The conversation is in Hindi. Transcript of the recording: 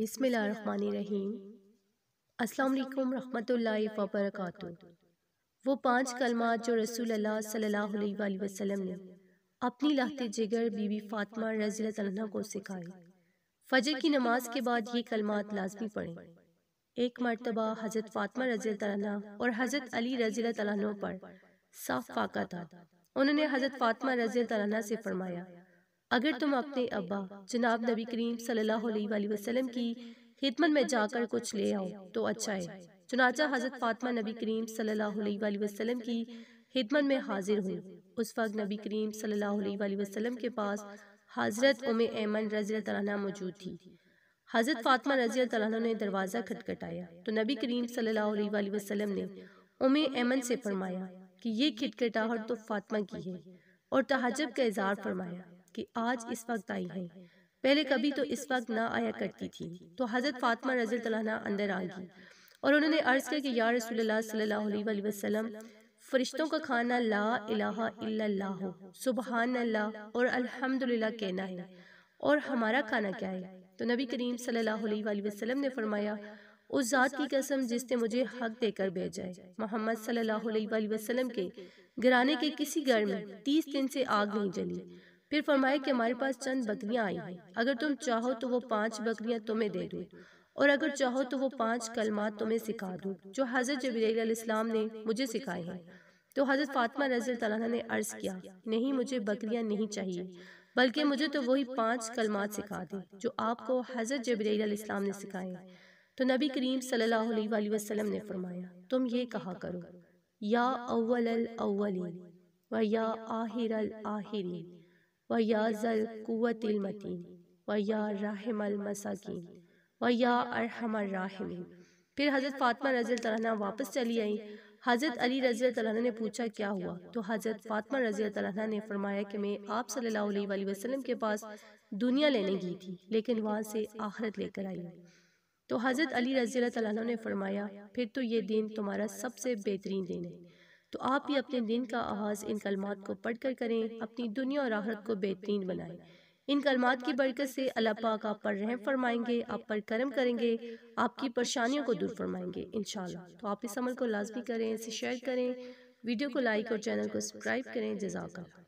बिसमीम अस्सलाम वालेकुम रहमतुल्लाहि व बरकातहू वो पांच कलमा जो रसूल अल्लाह सल्लल्लाहु अलैहि वसल्लम ने अपनी लाहते जिगर बीबी फातिमा रज़ियल्लाहु तला को सिखाए फजर की नमाज के बाद ये कलमात लाजमी पढ़ें एक मरतबा हज़रत फातिमा रज़ियल्लाहु तला और हज़रत अली रज़ियल्लाहु तला पर साफ फाका था उन्होंने हज़रत फातिमा रज़ियल्लाहु तला से फरमाया अगर तुम अपने अब्बा जनाब नबी करीम सल्लल्लाहु वसल्लम की खिदमत में जाकर कुछ ले आओ तो, तो अच्छा, अच्छा है चुनाचा हज़रत फातमा नबी करीम सल्लल्लाहु वसल्लम की खिदमत में हाजिर हुई उस वक्त नबी करीम सल्लल्लाहु वसल्लम के पास हज़रत उमे एमन रजी तला मौजूद थी हज़रत फातमा रजी तला ने दरवाज़ा खटखटाया तो नबी करीम सल्लल्लाहु वसल्लम ने उम एमन से फरमाया कि ये खिटखटाहट तो फातमा की है और तहजब का इजहार फरमाया कि आज इस वक्त आई हैं पहले कभी तो, तो इस वक्त ना आया करती थी तो हज़रत फातिमा रजी तला अंदर आ गई और उन्होंने अर्ज़ किया कि या रसूल सल्लल्लाहु फरिश्तों का खाना ला इला इल्लल्लाह सुबहान अल्लाह और अल्हम्दुलिल्लाह कहना है और हमारा खाना क्या है तो नबी करीम सल्लल्लाहु अलैहि वसल्लम ने फरमाया उस ज़ात की कसम जिसने मुझे हक देकर भेजा है मोहम्मद सल्लल्लाहु अलैहि वसल्लम के घराने के किसी घर में तीस दिन से आग नहीं जली फिर फरमाया कि हमारे पास चंद बकरियां आई हैं अगर तुम चाहो तो वो पांच बकरियां तुम्हें दे दूँ और अगर चाहो तो वो पांच कलमात तुम्हें सिखा दूँ जो हज़रत जबीलाम ने मुझे सिखाए हैं तो हज़रत फातिमा रजी तला ने अर्ज़ किया नहीं मुझे बकरियाँ नहीं चाहिए बल्कि मुझे तो वही पांच कलमात सिखा दें जो आपको हज़रत जबरीसम ने सिखाए तो नबी करीम सल्लल्लाहु अलैहि वसल्लम ने फरमाया तुम ये कहा करो या अव्वल अल अव्वलीन व या आहिर अल आहिरीन व या ज़लकुतिलमतिन व या राहमलमसाकिन व या अरहमर्राहमिन फिर हज़रत फ़ातिमा रज़ी तला वापस चली आई हज़रत अली रज़ी तला ने पूछा क्या हुआ तो हज़रत फ़ातिमा रज़ी तला ने फरमाया कि मैं आप सल्लल्लाहु अलैहि वसल्लम के पास दुनिया लेने गई थी लेकिन वहाँ से आखरत लेकर आई तो हज़रत अली रज़ी तला ने फरमाया फिर तो ये दिन तुम्हारा सबसे बेहतरीन दिन है तो आप भी अपने दिन का आगाज़ इन कलमात को पढ़ कर करें अपनी दुनिया और आहरत को बेहतरीन बनाएं इन कलमात की बरकत से अल्लाह पाक आप पर रहम फरमाएंगे आप पर करम करेंगे आपकी परेशानियों को दूर फरमाएंगे इन तो आप इस अमल को लाजमी करें इसे शेयर करें वीडियो को लाइक और चैनल को सब्सक्राइब करें जजाक